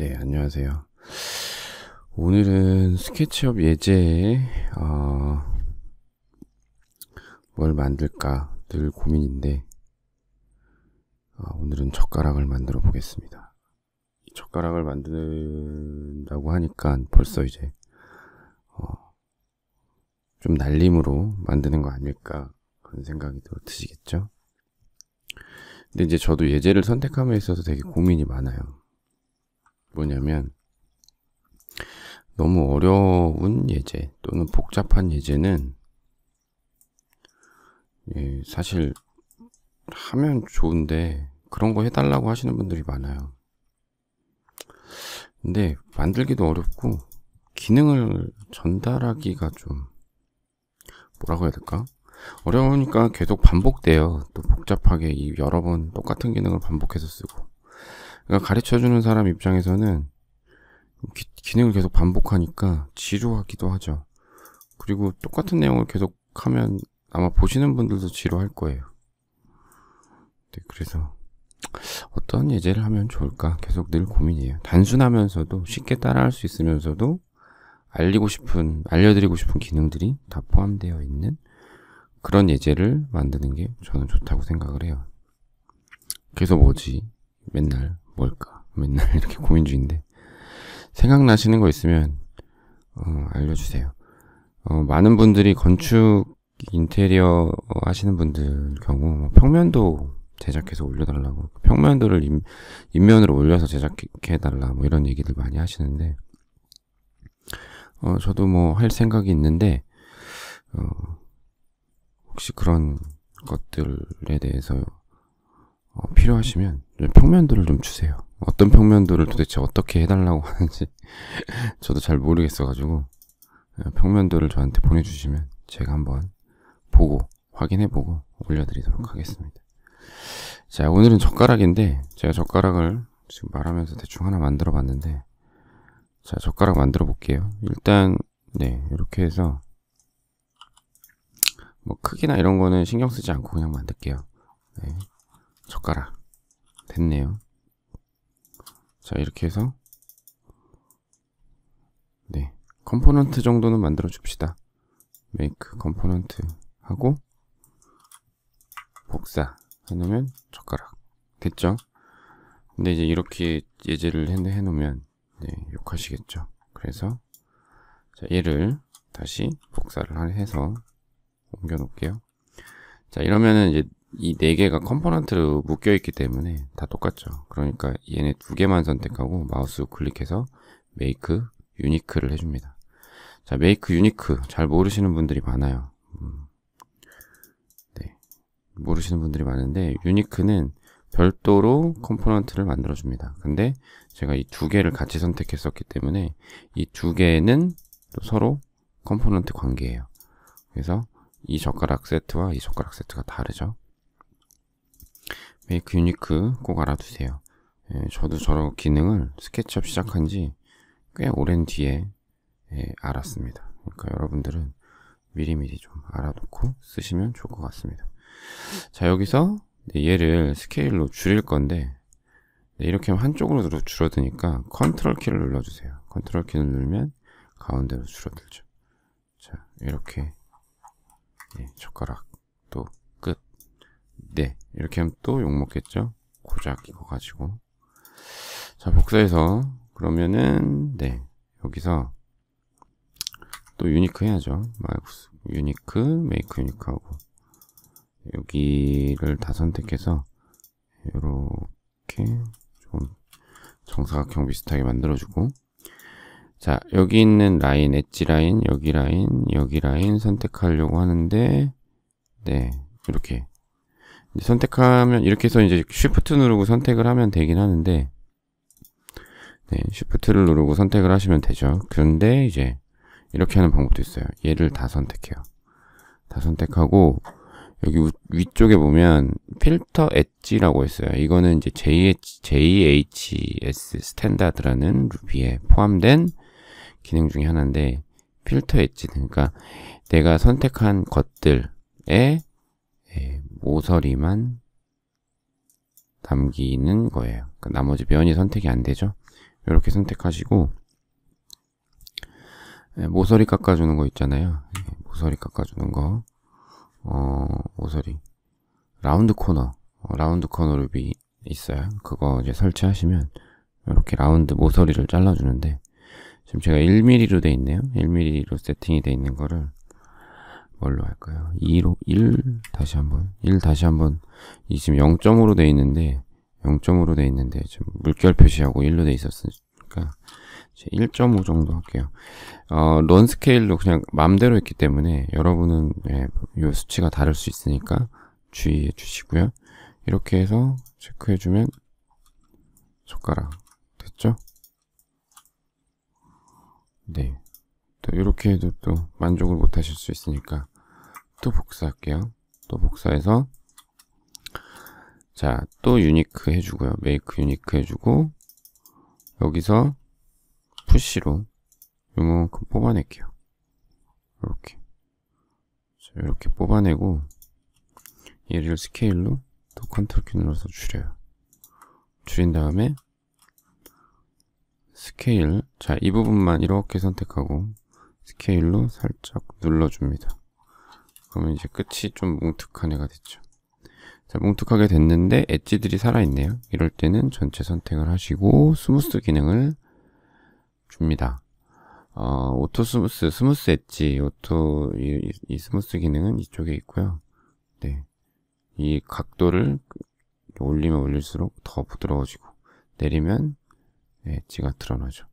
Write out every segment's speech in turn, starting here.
네, 안녕하세요. 오늘은 스케치업 예제에 어, 뭘 만들까 늘 고민인데 어, 오늘은 젓가락을 만들어 보겠습니다. 젓가락을 만든다고 하니까 벌써 이제 어, 좀 날림으로 만드는 거 아닐까 그런 생각이 또 드시겠죠? 근데 이제 저도 예제를 선택함에 있어서 되게 고민이 많아요. 뭐냐면 너무 어려운 예제 또는 복잡한 예제는 예, 사실 하면 좋은데 그런 거 해달라고 하시는 분들이 많아요. 근데 만들기도 어렵고 기능을 전달하기가 좀 뭐라고 해야 될까? 어려우니까 계속 반복돼요. 또 복잡하게 이 여러 번 똑같은 기능을 반복해서 쓰고 그러니까 가르쳐주는 사람 입장에서는 기, 기능을 계속 반복하니까 지루하기도 하죠. 그리고 똑같은 내용을 계속 하면 아마 보시는 분들도 지루할 거예요. 네, 그래서 어떤 예제를 하면 좋을까 계속 늘 고민이에요. 단순하면서도 쉽게 따라할 수 있으면서도 알리고 싶은, 알려드리고 싶은 기능들이 다 포함되어 있는 그런 예제를 만드는 게 저는 좋다고 생각을 해요. 그래서 뭐지? 맨날 뭘까? 맨날 이렇게 고민 중인데. 생각나시는 거 있으면, 어, 알려주세요. 어, 많은 분들이 건축, 인테리어 어, 하시는 분들 경우, 뭐 평면도 제작해서 올려달라고, 평면도를 인, 인면으로 올려서 제작해달라, 뭐 이런 얘기들 많이 하시는데, 어, 저도 뭐 할 생각이 있는데, 어, 혹시 그런 것들에 대해서 어, 필요하시면 평면도를 좀 주세요. 어떤 평면도를 도대체 어떻게 해달라고 하는지 저도 잘 모르겠어가지고 예, 평면도를 저한테 보내주시면 제가 한번 보고 확인해보고 올려드리도록 하겠습니다. 자 오늘은 젓가락인데 제가 젓가락을 지금 말하면서 대충 하나 만들어 봤는데 자 젓가락 만들어 볼게요. 일단 네 이렇게 해서 뭐 크기나 이런 거는 신경 쓰지 않고 그냥 만들게요. 네, 젓가락 됐네요. 자, 이렇게 해서 네, 컴포넌트 정도는 만들어 줍시다. make 컴포넌트 하고 복사 해놓으면 젓가락 됐죠? 근데 이제 이렇게 예제를 해놓으면 네, 욕하시겠죠. 그래서 자, 얘를 다시 복사를 해서 옮겨 놓을게요. 자, 이러면은 이제 이네 개가 컴포넌트로 묶여 있기 때문에 다 똑같죠. 그러니까 얘네 두 개만 선택하고 마우스 클릭해서 메이크 유니크를 해줍니다. 자, 메이크 유니크 잘 모르시는 분들이 많아요. 음. 네, 모르시는 분들이 많은데 유니크는 별도로 컴포넌트를 만들어줍니다. 근데 제가 이 두 개를 같이 선택했었기 때문에 이 두 개는 서로 컴포넌트 관계예요. 그래서 이 젓가락 세트와 이 젓가락 세트가 다르죠. 메이크 유니크 꼭 알아두세요. 예, 저도 저런 기능을 스케치업 시작한 지 꽤 오랜 뒤에 예, 알았습니다. 그러니까 여러분들은 미리미리 좀 알아놓고 쓰시면 좋을 것 같습니다. 자, 여기서 얘를 스케일로 줄일 건데 네, 이렇게 하면 한쪽으로 줄어드니까 컨트롤 키를 눌러주세요. 컨트롤 키를 누르면 가운데로 줄어들죠. 자, 이렇게 예, 젓가락 네 이렇게 하면 또 욕먹겠죠 고작 이거 가지고 자 복사해서 그러면은 네 여기서 또 유니크 해야죠 마우스 유니크 메이크 유니크하고 여기를 다 선택해서 이렇게 좀 정사각형 비슷하게 만들어주고 자 여기 있는 라인 엣지 라인 여기 라인 여기 라인 선택하려고 하는데 네 이렇게 선택하면 이렇게 해서 이제 쉬프트 누르고 선택을 하면 되긴 하는데 네, 쉬프트를 누르고 선택을 하시면 되죠. 그런데 이제 이렇게 하는 방법도 있어요. 얘를 다 선택해요. 다 선택하고 여기 우, 위쪽에 보면 필터 엣지라고 있어요. 이거는 이제 JH, JHS 스탠다드라는 루비에 포함된 기능 중에 하나인데 필터 엣지 그러니까 내가 선택한 것들에 모서리만 담기는 거예요. 그러니까 나머지 면이 선택이 안 되죠. 이렇게 선택하시고 예, 모서리 깎아주는 거 있잖아요. 예, 모서리 깎아주는 거 어, 모서리 라운드 코너 어, 라운드 코너 룰이 있어요. 그거 이제 설치하시면 이렇게 라운드 모서리를 잘라주는데 지금 제가 1mm로 돼 있네요. 1mm로 세팅이 돼 있는 거를 뭘로 할까요? 2로 1 다시 한번 1 다시 한번 이 지금 0점으로 돼 있는데 0점으로 돼 있는데 지금 물결 표시하고 1로 돼 있었으니까 1.5 정도 할게요. 어, 런 스케일로 그냥 맘대로 했기 때문에 여러분은 예, 이 수치가 다를 수 있으니까 주의해 주시고요. 이렇게 해서 체크해 주면 손가락 됐죠? 네. 또 이렇게 해도 또 만족을 못 하실 수 있으니까 또 복사할게요. 또 복사해서 자, 또 유니크 해주고요. 메이크 유니크 해주고 여기서 푸시로 요만큼 뽑아낼게요. 이렇게 자, 이렇게 뽑아내고 얘를 스케일로 또 컨트롤 키 눌러서 줄여요. 줄인 다음에 스케일 자 이 부분만 이렇게 선택하고 스케일로 살짝 눌러줍니다. 그러면 이제 끝이 좀 뭉툭한 애가 됐죠. 자, 뭉툭하게 됐는데 엣지들이 살아있네요. 이럴 때는 전체 선택을 하시고 스무스 기능을 줍니다. 어, 오토 스무스, 스무스 엣지, 오토 이, 이 스무스 기능은 이쪽에 있고요. 네, 이 각도를 올리면 올릴수록 더 부드러워지고 내리면 엣지가 드러나죠.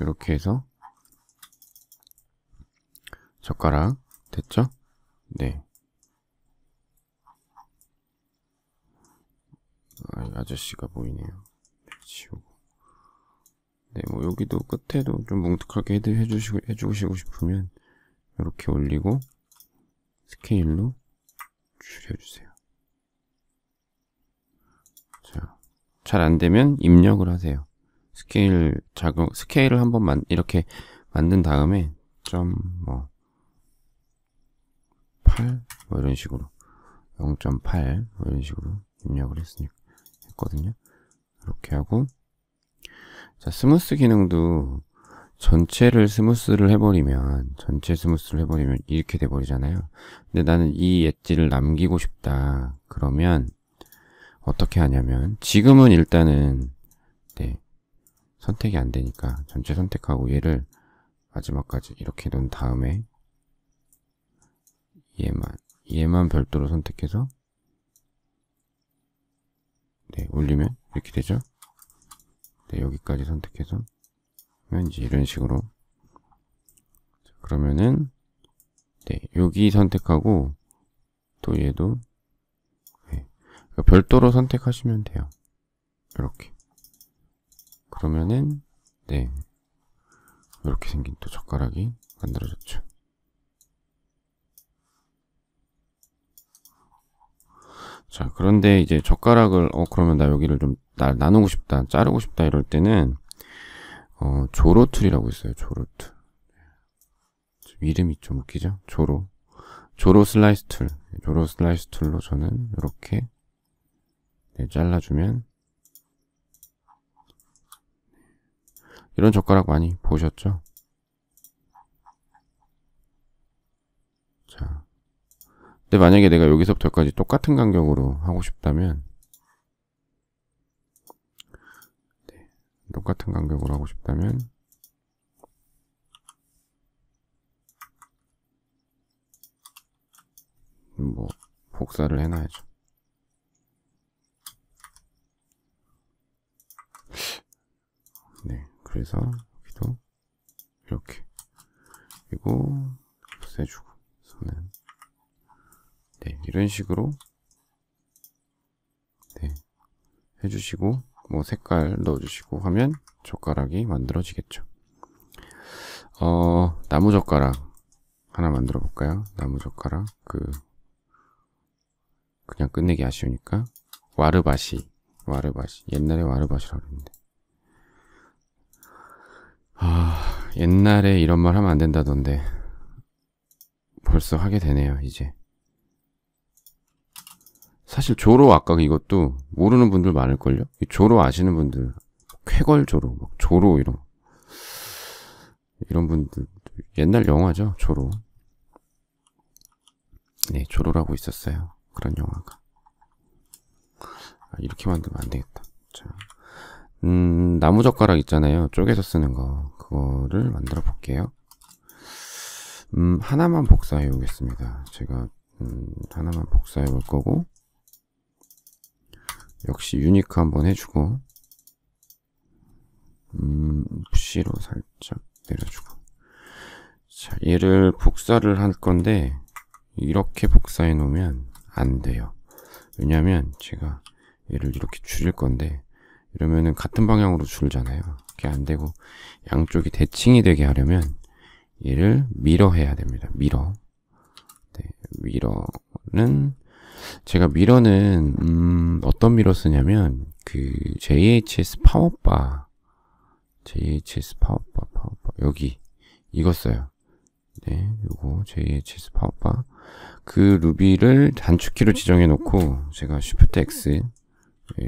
이렇게 해서 젓가락 됐죠? 네. 아, 아저씨가 보이네요. 치우고 네, 뭐 여기도 끝에도 좀 뭉툭하게 해주시고 해주시고 싶으면 이렇게 올리고 스케일로 줄여주세요. 자, 잘 안되면 입력을 하세요. 스케일 작은 스케일을 한번 만, 이렇게 만든 다음에 좀뭐 네. 뭐 이런 식으로 0.8, 뭐 이런 식으로 입력을 했으니까 했거든요. 이렇게 하고 자 스무스 기능도 전체를 스무스를 해버리면 전체 스무스를 해버리면 이렇게 돼버리잖아요 근데 나는 이 엣지를 남기고 싶다 그러면 어떻게 하냐면 지금은 일단은 네, 선택이 안 되니까 전체 선택하고 얘를 마지막까지 이렇게 놓은 다음에 얘만 얘만 별도로 선택해서 네, 올리면 이렇게 되죠. 네, 여기까지 선택해서 하면 이제 이런 식으로 그러면은 네, 여기 선택하고 또 얘도 네, 그러니까 별도로 선택하시면 돼요. 이렇게 그러면은 네 이렇게 생긴 또 젓가락이 만들어졌죠. 자, 그런데 이제 젓가락을, 어, 그러면 나 여기를 좀 나, 나누고 싶다, 자르고 싶다 이럴 때는, 어, 조로 툴이라고 있어요, 조로 툴. 네. 이름이 좀 웃기죠? 조로. 조로 슬라이스 툴. 조로 슬라이스 툴로 저는 이렇게 네, 잘라주면 네. 이런 젓가락 많이 보셨죠? 근데 만약에 내가 여기서부터 여기까지 똑같은 간격으로 하고 싶다면 네, 똑같은 간격으로 하고 싶다면 뭐 복사를 해놔야죠 네 그래서 여기도 이렇게 그리고 없애주고 손은 네, 이런 식으로 네, 해주시고 뭐 색깔 넣어주시고 하면 젓가락이 만들어지겠죠. 어, 나무 젓가락 하나 만들어 볼까요? 나무 젓가락 그 그냥 끝내기 아쉬우니까 와르바시 와르바시 옛날에 와르바시라고 했는데 아 옛날에 이런 말 하면 안 된다던데 벌써 하게 되네요 이제 사실 조로 아까 이것도 모르는 분들 많을걸요? 조로 아시는 분들 쾌걸조로, 막 조로 이런 이런 분들 옛날 영화죠 조로 네 조로라고 있었어요 그런 영화가 아, 이렇게 만들면 안 되겠다 자, 음 나무젓가락 있잖아요 쪼개서 쓰는 거 그거를 만들어 볼게요 음 하나만 복사해 오겠습니다 제가 음, 하나만 복사해 올 거고 역시 유니크 한번 해주고 음, C로 살짝 내려주고 자, 얘를 복사를 할 건데 이렇게 복사해 놓으면 안 돼요 왜냐면 제가 얘를 이렇게 줄일 건데 이러면은 같은 방향으로 줄잖아요 그게 안 되고 양쪽이 대칭이 되게 하려면 얘를 밀어 해야 됩니다 밀어 네, 밀어는 제가 미러는 음, 어떤 미러 쓰냐면 그 JHS 파워바 JHS 파워바 파워바 여기 이거 써요. 네, 요거 JHS 파워바 그 루비를 단축키로 지정해 놓고 제가 Shift X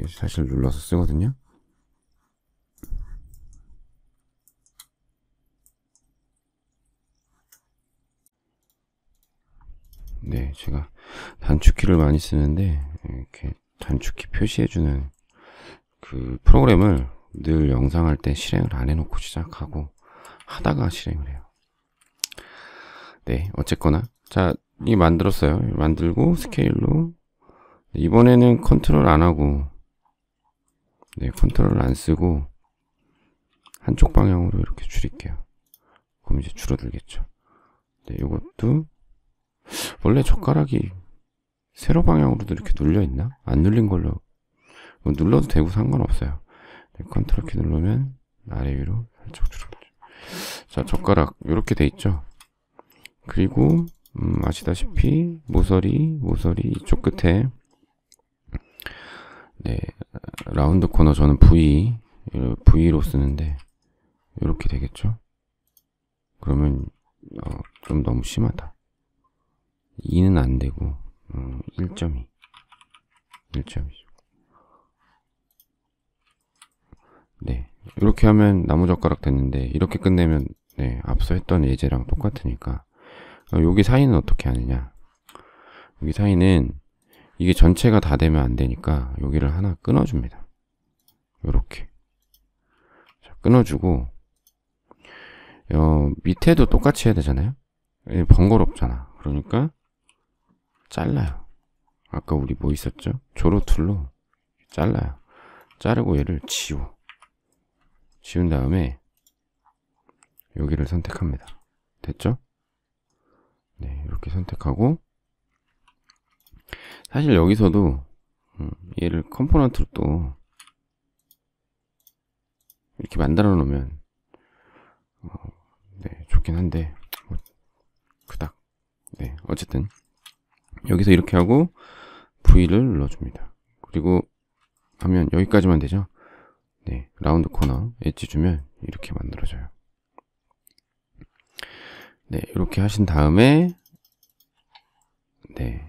사실 눌러서 쓰거든요. 네, 제가 단축키를 많이 쓰는데 이렇게 단축키 표시해주는 그 프로그램을 늘 영상 할때 실행을 안 해놓고 시작하고 하다가 실행을 해요. 네, 어쨌거나 자, 이 만들었어요. 만들고 스케일로 이번에는 컨트롤 안 하고 네, 컨트롤 안 쓰고 한쪽 방향으로 이렇게 줄일게요. 그럼 이제 줄어들겠죠. 네, 이것도 원래 젓가락이 세로 방향으로도 이렇게 음. 눌려 있나? 안 눌린 걸로 뭐 눌러도 되고 상관없어요. 네, 컨트롤 키 누르면 아래 위로 살짝 줄어들죠. 자 젓가락 이렇게 돼 있죠. 그리고 음, 아시다시피 모서리 모서리 이쪽 끝에 네 라운드 코너 저는 V V로 쓰는데 이렇게 되겠죠. 그러면 어, 좀 너무 심하다. 2는 안 되고 음, 1.2 1.2네 이렇게 하면 나무젓가락 됐는데 이렇게 끝내면 네 앞서 했던 예제랑 똑같으니까 어, 여기 사이는 어떻게 하느냐 여기 사이는 이게 전체가 다 되면 안 되니까 여기를 하나 끊어줍니다 이렇게 끊어주고 어, 밑에도 똑같이 해야 되잖아요 예, 번거롭잖아 그러니까 잘라요. 아까 우리 뭐 있었죠? 조로툴로 잘라요. 자르고 얘를 지워. 지운 다음에 여기를 선택합니다. 됐죠? 네, 이렇게 선택하고 사실 여기서도 음, 얘를 컴포넌트로 또 이렇게 만들어 놓으면 어, 네, 좋긴 한데 뭐, 그닥 네, 어쨌든 여기서 이렇게 하고 V를 눌러줍니다. 그리고 하면 여기까지만 되죠? 네, 라운드 코너 엣지 주면 이렇게 만들어져요. 네, 이렇게 하신 다음에 네,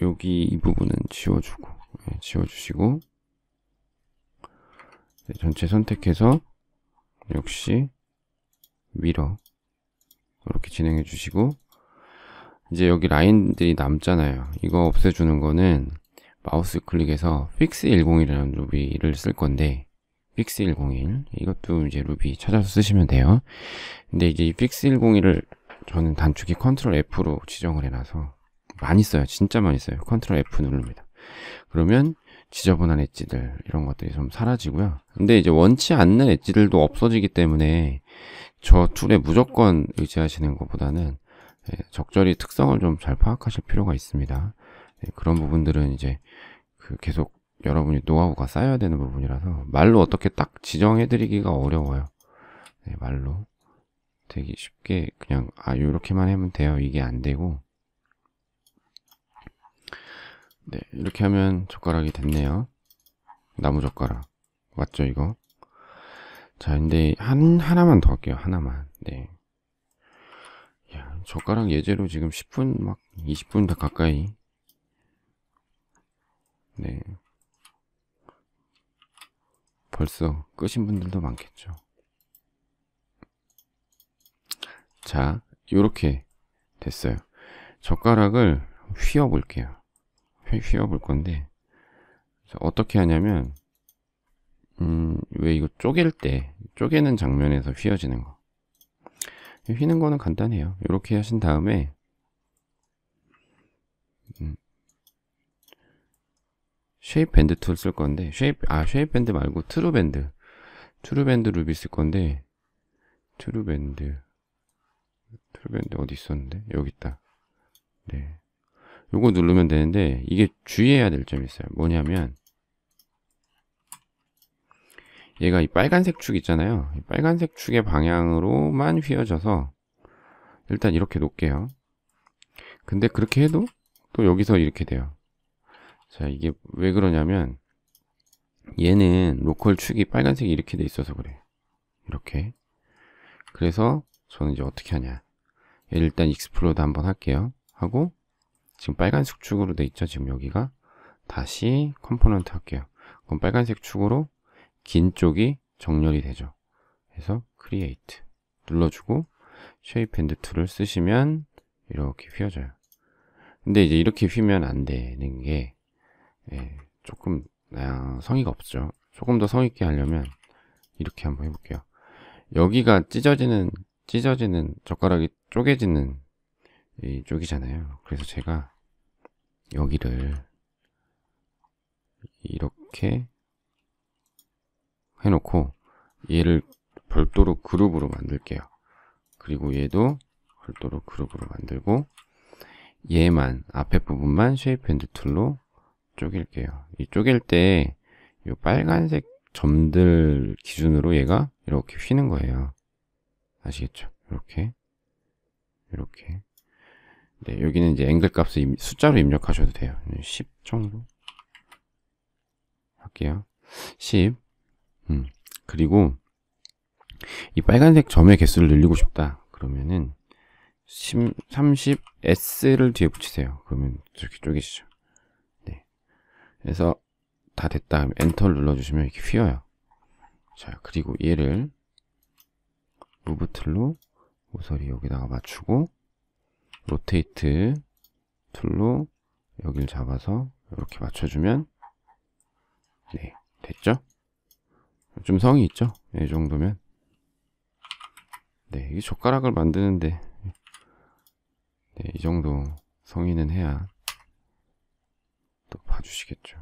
여기 이 부분은 지워주고 네, 지워주시고 네, 전체 선택해서 역시 미러 이렇게 진행해 주시고 이제 여기 라인들이 남잖아요. 이거 없애주는 거는 마우스 클릭해서 fix101이라는 루비를 쓸 건데 fix101 이것도 이제 루비 찾아서 쓰시면 돼요. 근데 이제 이 fix101을 저는 단축키 컨트롤 F로 지정을 해놔서 많이 써요. 진짜 많이 써요. 컨트롤 F 누릅니다. 그러면 지저분한 엣지들 이런 것들이 좀 사라지고요. 근데 이제 원치 않는 엣지들도 없어지기 때문에 저 툴에 무조건 의지하시는 것보다는 예, 적절히 특성을 좀 잘 파악하실 필요가 있습니다. 예, 그런 부분들은 이제 그 계속 여러분이 노하우가 쌓여야 되는 부분이라서 말로 어떻게 딱 지정해드리기가 어려워요. 네, 말로 되게 쉽게 그냥 아 이렇게만 하면 돼요. 이게 안 되고 네 이렇게 하면 젓가락이 됐네요. 나무 젓가락 맞죠 이거? 자 근데 한 하나만 더 할게요. 하나만 네. 야, 젓가락 예제로 지금 10분 막 20분 다 가까이. 네. 벌써 끄신 분들도 많겠죠. 자, 이렇게 됐어요. 젓가락을 휘어 볼게요. 휘어 볼 건데 어떻게 하냐면 음, 왜 이거 쪼갤 때 쪼개는 장면에서 휘어지는 거. 휘는 거는 간단해요. 이렇게 하신 다음에 쉐입 밴드 툴 쓸 건데 쉐입 아 쉐입 밴드 말고 트루 밴드 트루 밴드 루비 쓸 건데 트루 밴드 트루 밴드 어디 있었는데 여기 있다. 네, 요거 누르면 되는데 이게 주의해야 될 점이 있어요. 뭐냐면 얘가 이 빨간색 축 있잖아요. 빨간색 축의 방향으로만 휘어져서 일단 이렇게 놓을게요. 근데 그렇게 해도 또 여기서 이렇게 돼요. 자, 이게 왜 그러냐면 얘는 로컬 축이 빨간색이 이렇게 돼 있어서 그래. 이렇게. 그래서 저는 이제 어떻게 하냐. 일단 익스플로드 한번 할게요. 하고 지금 빨간색 축으로 돼 있죠. 지금 여기가 다시 컴포넌트 할게요. 그럼 빨간색 축으로 긴 쪽이 정렬이 되죠. 그래서 create 눌러주고 shape and tool을 쓰시면 이렇게 휘어져요. 근데 이제 이렇게 휘면 안 되는 게 예, 조금 아, 성의가 없죠. 조금 더 성의있게 하려면 이렇게 한번 해볼게요. 여기가 찢어지는 찢어지는 젓가락이 쪼개지는 이 쪽이잖아요. 그래서 제가 여기를 이렇게 해놓고 얘를 별도로 그룹으로 만들게요. 그리고 얘도 별도로 그룹으로 만들고 얘만 앞에 부분만 shape 쉐이 t o o l 로 쪼갤게요. 이 쪼갤 때 이 빨간색 점들 기준으로 얘가 이렇게 휘는 거예요. 아시겠죠? 이렇게 이렇게 네, 여기는 이제 앵글 값을 숫자로 입력하셔도 돼요. 10 정도 할게요. 10 음. 그리고 이 빨간색 점의 개수를 늘리고 싶다. 그러면은 30S를 뒤에 붙이세요. 그러면 이렇게 쪼개시죠. 네. 그래서 다 됐다 엔터를 눌러주시면 이렇게 휘어요. 자, 그리고 얘를 무브틀로 모서리 여기다가 맞추고 로테이트 툴로 여길 잡아서 이렇게 맞춰주면 네, 됐죠? 좀성이 있죠? 이 정도면 네, 이 젓가락을 만드는데 네, 이 정도 성의는 해야 또 봐주시겠죠.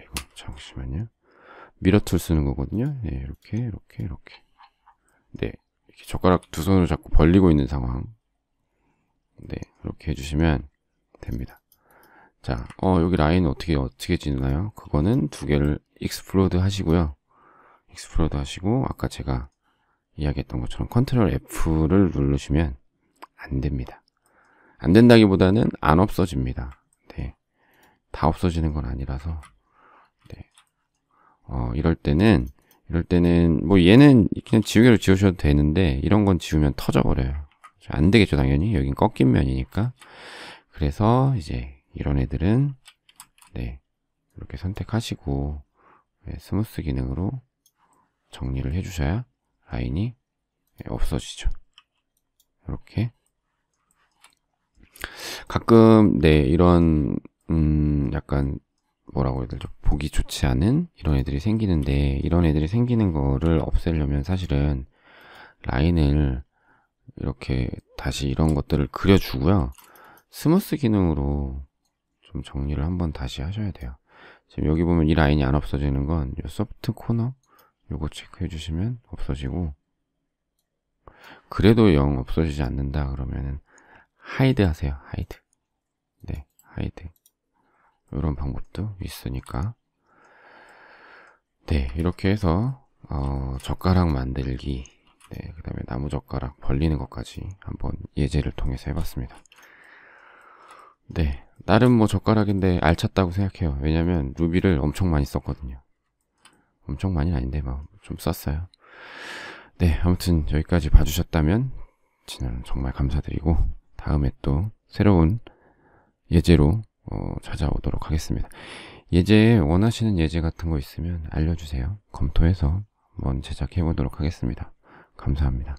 이거 잠시만요. 미러툴 쓰는 거거든요. 네, 이렇게 이렇게 이렇게 네, 이렇게 젓가락 두 손으로 자꾸 벌리고 있는 상황 네, 이렇게 해주시면 됩니다. 자, 어, 여기 라인 어떻게, 어떻게 지나요? 그거는 두 개를 익스플로드 하시고요. 익스플로드 하시고, 아까 제가 이야기했던 것처럼 컨트롤 F를 누르시면 안 됩니다. 안 된다기보다는 안 없어집니다. 네. 다 없어지는 건 아니라서. 네. 어, 이럴 때는, 이럴 때는, 뭐 얘는 그냥 지우개로 지우셔도 되는데, 이런 건 지우면 터져버려요. 안 되겠죠, 당연히. 여긴 꺾인 면이니까. 그래서 이제 이런 애들은 네 이렇게 선택하시고 네, 스무스 기능으로 정리를 해주셔야 라인이 네, 없어지죠. 이렇게 가끔 네 이런 음 약간 뭐라고 해야 되죠 보기 좋지 않은 이런 애들이 생기는데 이런 애들이 생기는 거를 없애려면 사실은 라인을 이렇게 다시 이런 것들을 그려주고요 스무스 기능으로 좀 정리를 한번 다시 하셔야 돼요. 지금 여기 보면 이 라인이 안 없어지는 건이 소프트 코너 요거 체크해 주시면 없어지고 그래도 영 없어지지 않는다 그러면은 하이드 하세요. 하이드. 네, 하이드. 이런 방법도 있으니까 네, 이렇게 해서 어, 젓가락 만들기 네, 그 다음에 나무젓가락 벌리는 것까지 한번 예제를 통해서 해봤습니다. 네, 나름 뭐 젓가락인데 알찼다고 생각해요. 왜냐면 루비를 엄청 많이 썼거든요. 엄청 많이 아닌데 막 좀 썼어요. 네, 아무튼 여기까지 봐주셨다면 정말 감사드리고 다음에 또 새로운 예제로 어, 찾아오도록 하겠습니다. 예제 원하시는 예제 같은 거 있으면 알려주세요. 검토해서 한번 제작해 보도록 하겠습니다. 감사합니다.